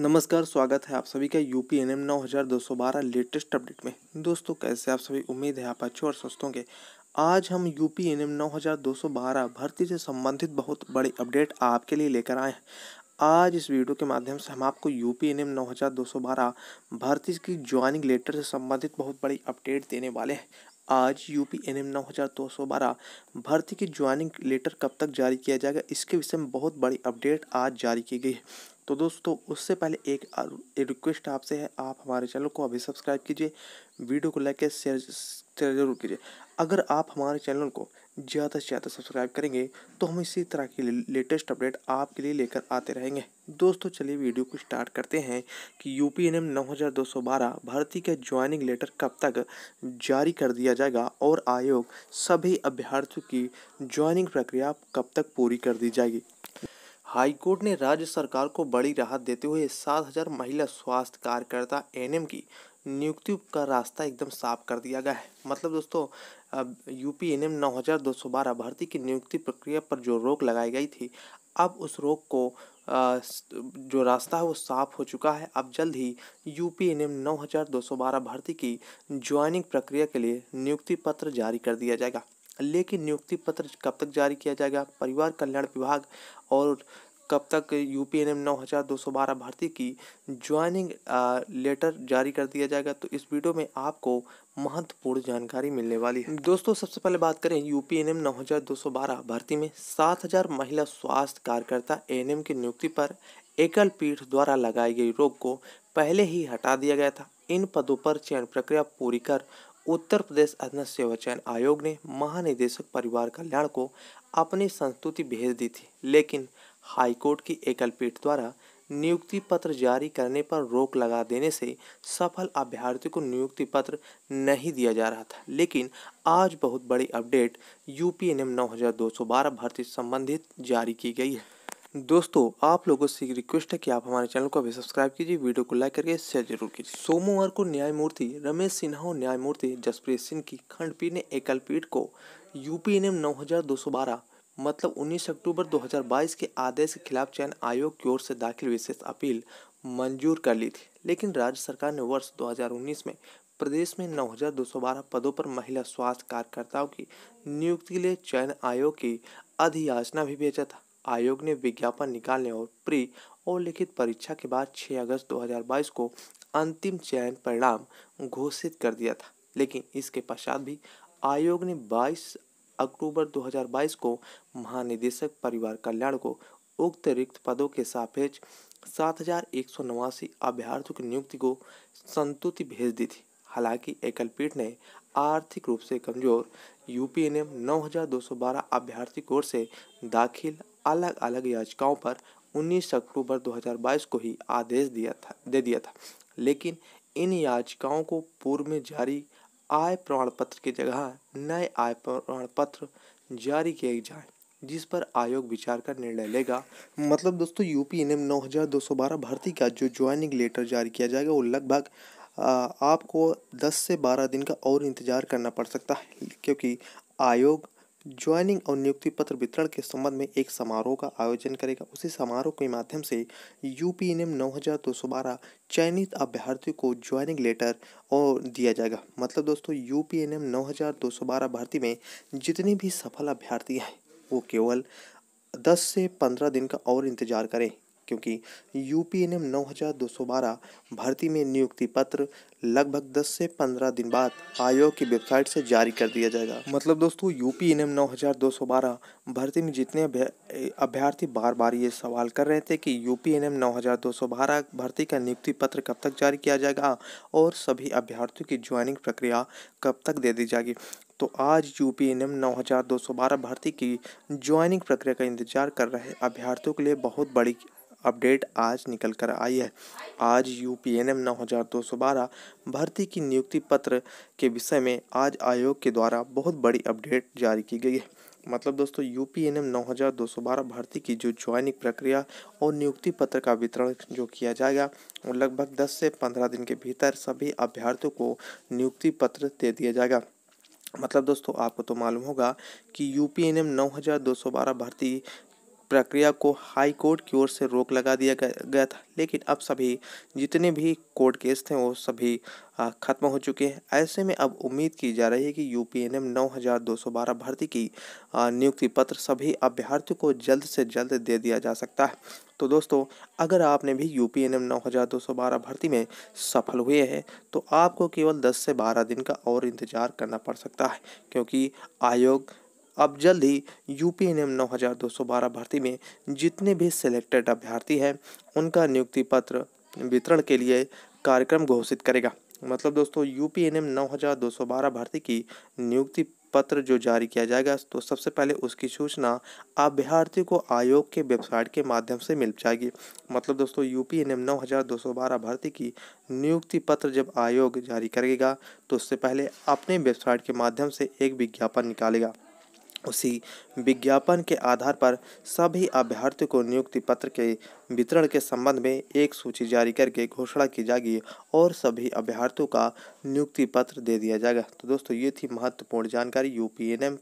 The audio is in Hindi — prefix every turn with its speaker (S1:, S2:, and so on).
S1: नमस्कार स्वागत है आप सभी का यू पी एन एम नौ हज़ार दो सौ बारह लेटेस्ट अपडेट में दोस्तों कैसे आप सभी उम्मीद है आप अच्छे और स्वस्थ होंगे आज हम यू पी एन एम नौ हज़ार दो सौ बारह भर्ती से संबंधित बहुत बड़े अपडेट आपके लिए लेकर आए हैं आज इस वीडियो के माध्यम से हम आपको यू पी एन एम नौ हज़ार दो सौ बारह भर्ती की ज्वाइनिंग लेटर से संबंधित बहुत बड़ी अपडेट देने वाले हैं आज यू पी एन एम नौ हज़ार दो सौ बारह भर्ती की ज्वाइनिंग लेटर कब तक जारी किया जाएगा इसके विषय में बहुत बड़ी अपडेट आज जारी की गई है तो दोस्तों उससे पहले एक रिक्वेस्ट आपसे है आप हमारे चैनल को अभी सब्सक्राइब कीजिए वीडियो को लाइक शेयर शेयर जरूर कीजिए अगर आप हमारे चैनल को ज़्यादा से ज़्यादा सब्सक्राइब करेंगे तो हम इसी तरह की लेटेस्ट अपडेट आपके लिए लेकर आते रहेंगे दोस्तों चलिए वीडियो को स्टार्ट करते हैं कि यू पी एन एम भर्ती का ज्वाइनिंग लेटर कब तक जारी कर दिया जाएगा और आयोग सभी अभ्यर्थियों की ज्वाइनिंग प्रक्रिया कब तक पूरी कर दी जाएगी हाईकोर्ट ने राज्य सरकार को बड़ी राहत देते हुए सात हजार महिला स्वास्थ्य कार्यकर्ता एनएम की नियुक्ति का रास्ता एकदम साफ कर दिया गया है मतलब दोस्तों यू पी एन एम नौ हज़ार दो सौ बारह भर्ती की नियुक्ति प्रक्रिया पर जो रोक लगाई गई थी अब उस रोक को जो रास्ता है वो साफ हो चुका है अब जल्द ही यू पी एन एम नौ हज़ार दो सौ बारह भर्ती की ज्वाइनिंग प्रक्रिया के लिए नियुक्ति पत्र जारी कर दिया जाएगा लेकिन नियुक्ति पत्र कब तक जारी किया जाएगा परिवार कल्याण विभाग और कब तक यू पी एन एम नौ हज़ार दो सौ बारह भर्ती की ज्वाइनिंग लेटर जारी कर दिया जाएगा तो इस वीडियो में आपको महत्वपूर्ण जानकारी मिलने वाली है दोस्तों सबसे पहले बात करें यू पी एन एम नौ हज़ार दो सौ बारह भर्ती में सात हज़ार महिला स्वास्थ्य कार्यकर्ता एन एम की नियुक्ति पर एकल पीठ द्वारा लगाई गई रोक को पहले ही हटा दिया गया था इन पदों पर चयन प्रक्रिया पूरी कर उत्तर प्रदेश अधन सेवा चयन आयोग ने महानिदेशक परिवार कल्याण को अपनी संस्तुति भेज दी थी लेकिन हाईकोर्ट की एकल पीठ द्वारा नियुक्ति पत्र जारी करने पर रोक लगा देने से सफल अभ्यर्थी को नियुक्ति पत्र नहीं दिया जा रहा था लेकिन आज बहुत बड़ी update U P N M नौ हज़ार दो सौ बारह भर्ती संबंधित जारी की गई है दोस्तों आप लोगों से रिक्वेस्ट है कि आप हमारे चैनल को अभी सब्सक्राइब कीजिए वीडियो को लाइक करके शेयर जरूर कीजिए सोमवार को न्यायमूर्ति रमेश सिन्हा और न्यायमूर्ति जसप्रीत सिंह की खंडपीठ ने एकल पीठ को यू पी एन एम नौ हज़ार दो सौ बारह मतलब 19 अक्टूबर 2022 के आदेश के खिलाफ चयन आयोग की ओर से दाखिल विशेष अपील मंजूर कर ली थी लेकिन राज्य सरकार ने वर्ष 2019 में प्रदेश में 9,212 पदों पर महिला स्वास्थ्य कार्यकर्ताओं की नियुक्ति के लिए चयन आयोग की अधियाचना भी भेजा था आयोग ने विज्ञापन निकालने और प्री और लिखित परीक्षा के बाद 6 अगस्त 2022 को अंतिम चयन परिणाम घोषित कर दिया था लेकिन इसके पश्चात भी आयोग ने 22 अक्टूबर 2022 को महानिदेशक परिवार कल्याण को उक्त रिक्त पदों के सापेक्ष सात हजार एक सौ नवासी अभ्यर्थियों की नियुक्ति को संतुति भेज दी थी हालांकि एकल पीठ ने आर्थिक रूप से कमजोर यू पी एन एम नौ हजार दो सौ बारह अभ्यर्थी कोर से दाखिल अलग अलग याचिकाओं पर उन्नीस अक्टूबर दो हजार बाईस को ही आदेश दिया था दे दिया था लेकिन इन याचिकाओं को पूर्व में जारी आय प्रमाण पत्र की जगह नए आय प्रमाण पत्र जारी किए जाए जिस पर आयोग विचार कर निर्णय लेगा मतलब दोस्तों यू पी एन एम नौ हज़ार दो सौ बारह भर्ती का जो ज्वाइनिंग लेटर जारी किया जाएगा वो लगभग आपको दस से बारह दिन का और इंतज़ार करना पड़ सकता है क्योंकि आयोग ज्वाइनिंग और नियुक्ति पत्र वितरण के संबंध में एक समारोह का आयोजन करेगा उसी समारोह के माध्यम से यू पी एन एम नौ हज़ार दो सौ बारह चयनित अभ्यर्थियों को ज्वाइनिंग लेटर और दिया जाएगा मतलब दोस्तों यू पी एन एम नौ हज़ार दो सौ बारह भर्ती में जितने भी सफल अभ्यर्थी हैं वो केवल दस से पंद्रह दिन का और इंतज़ार करें क्योंकि यू पी एन एम नौ हज़ार दो सौ बारह भर्ती में नियुक्ति पत्र लगभग दस से पंद्रह दिन बाद आयोग की वेबसाइट से जारी कर दिया जाएगा मतलब दोस्तों यू पी एन एम नौ हज़ार दो सौ बारह भर्ती में जितने अभ्यर्थी बार बार ये सवाल कर रहे थे कि यू पी एन एम नौ हज़ार दो सौ बारह भर्ती का नियुक्ति पत्र कब तक जारी किया जाएगा और सभी अभ्यर्थियों की ज्वाइनिंग प्रक्रिया कब तक दे दी जाएगी तो आज यू पी एन एम नौ हज़ार दो सौ बारह भर्ती की ज्वाइनिंग प्रक्रिया का इंतजार कर रहे अभ्यर्थियों के लिए बहुत बड़ी अपडेट आज निकल कर आई है आज यू पी एन एम नौ हज़ार दो सौ बारह भर्ती की नियुक्ति पत्र के विषय में आज आयोग के द्वारा बहुत बड़ी अपडेट जारी की गई है मतलब दोस्तों यू पी एन एम नौ हज़ार दो सौ बारह भर्ती की जो ज्वाइनिंग प्रक्रिया और नियुक्ति पत्र का वितरण जो किया जाएगा वो लगभग दस से पंद्रह दिन के भीतर सभी अभ्यर्थियों को नियुक्ति पत्र दे दिया जाएगा मतलब दोस्तों आपको तो मालूम होगा कि यू पी एन एम नौ हज़ार दो सौ बारह भर्ती प्रक्रिया को हाई कोर्ट की ओर से रोक लगा दिया गया था लेकिन अब सभी जितने भी कोर्ट केस थे वो सभी ख़त्म हो चुके हैं ऐसे में अब उम्मीद की जा रही है कि यू पी एन एम नौ हज़ार दो सौ बारह भर्ती की नियुक्ति पत्र सभी अभ्यर्थियों को जल्द से जल्द दे दिया जा सकता है तो दोस्तों अगर आपने भी यू पी एन एम नौ हज़ार दो सौ बारह भर्ती में सफल हुए हैं तो आपको केवल दस से बारह दिन का और इंतज़ार करना पड़ सकता है क्योंकि आयोग अब जल्द ही यू पी एन एम नौ हज़ार दो सौ बारह भर्ती में जितने भी सिलेक्टेड अभ्यर्थी हैं उनका नियुक्ति पत्र वितरण के लिए कार्यक्रम घोषित करेगा मतलब दोस्तों यू पी एन एम नौ हज़ार दो सौ बारह भर्ती की नियुक्ति पत्र जो जारी किया जाएगा तो सबसे पहले उसकी सूचना अभ्यर्थी को आयोग के वेबसाइट के माध्यम से मिल जाएगी मतलब दोस्तों यू पी एन एम नौ हज़ार दो सौ बारह भर्ती की नियुक्ति पत्र जब आयोग जारी करेगा तो उससे पहले अपने वेबसाइट के माध्यम से एक विज्ञापन निकालेगा उसी विज्ञापन के आधार पर सभी अभ्यर्थियों को नियुक्ति पत्र के वितरण के संबंध में एक सूची जारी करके घोषणा की जाएगी और सभी अभ्यर्थियों का नियुक्ति पत्र दे दिया जाएगा तो दोस्तों ये थी महत्वपूर्ण जानकारी यू